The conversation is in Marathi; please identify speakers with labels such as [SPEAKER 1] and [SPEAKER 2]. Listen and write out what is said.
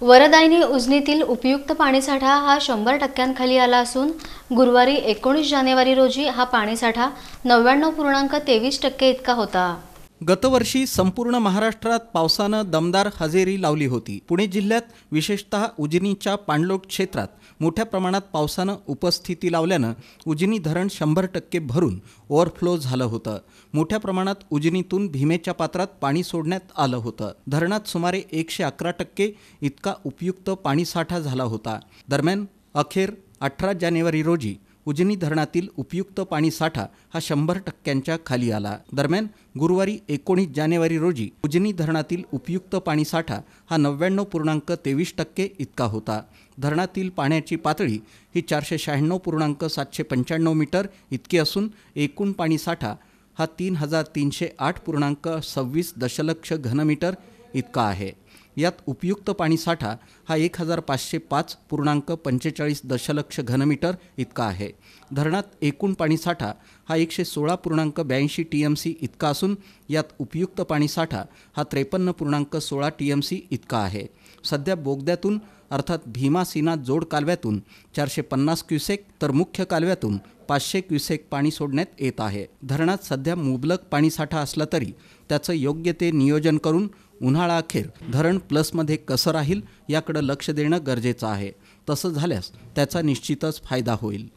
[SPEAKER 1] वरदायनी उजनीतील उपयुक्त पाणीसाठा हा शंभर टक्क्यांखाली आला असून गुरुवारी एकोणीस जानेवारी रोजी हा पाणीसाठा नव्याण्णव पूर्णांक तेवीस टक्के इतका होता
[SPEAKER 2] गतवर्षी संपूर्ण महाराष्ट्रात पावसानं दमदार हजेरी लावली होती पुणे जिल्ह्यात विशेषतः उजनीच्या पाणलोट क्षेत्रात मोठ्या प्रमाणात पावसानं उपस्थिती लावल्यानं उजनी धरण शंभर टक्के भरून ओव्हरफ्लो झालं होतं मोठ्या प्रमाणात उजनीतून भीमेच्या पात्रात पाणी सोडण्यात आलं होतं धरणात सुमारे एकशे अकरा टक्के इतका उपयुक्त पाणीसाठा झाला होता दरम्यान अखेर अठरा जानेवारी रोजी उजनी धरणातील उपयुक्त पाणी साठा हा शंभर टक्क्यांच्या खाली आला दरम्यान गुरुवारी एकोणीस जानेवारी रोजी उजनी धरणातील उपयुक्त पाणी साठा हा नव्याण्णव पूर्णांक तेवीस टक्के इतका होता धरणातील पाण्याची पातळी ही चारशे शहाण्णव पूर्णांक सातशे पंच्याण्णव मीटर इतकी असून एकूण पाणी साठा हा तीन हजार तीनशे आठ पूर्णांक सव्वीस दशलक्ष घनमीटर इतका आहे यात उपयुक्त पाणीसाठा हा एक हजार पाचशे पाच पूर्णांक पंचेचाळीस दशलक्ष घनमीटर इतका आहे धरणात एकूण पाणीसाठा हा एकशे सोळा पूर्णांक ब्याऐंशी टी एम सी इतका असून यात उपयुक्त पाणीसाठा हा त्रेपन्न पूर्णांक सोळा टी एम सी इतका आहे सध्या बोगद्यातून अर्थात भीमा सीना जोड कालव्यातून चारशे पन्नास क्युसेक तर मुख्य कालव्यातून पाचशे क्युसेक पाणी सोडण्यात येत आहे धरणात सध्या मुबलक पाणीसाठा असला तरी त्याचं योग्य ते नियोजन करून उन्हाळा अखेर धरण प्लसमध्ये कसं राहील याकडं लक्ष देणं गरजेचं आहे तसं झाल्यास त्याचा निश्चितच फायदा होईल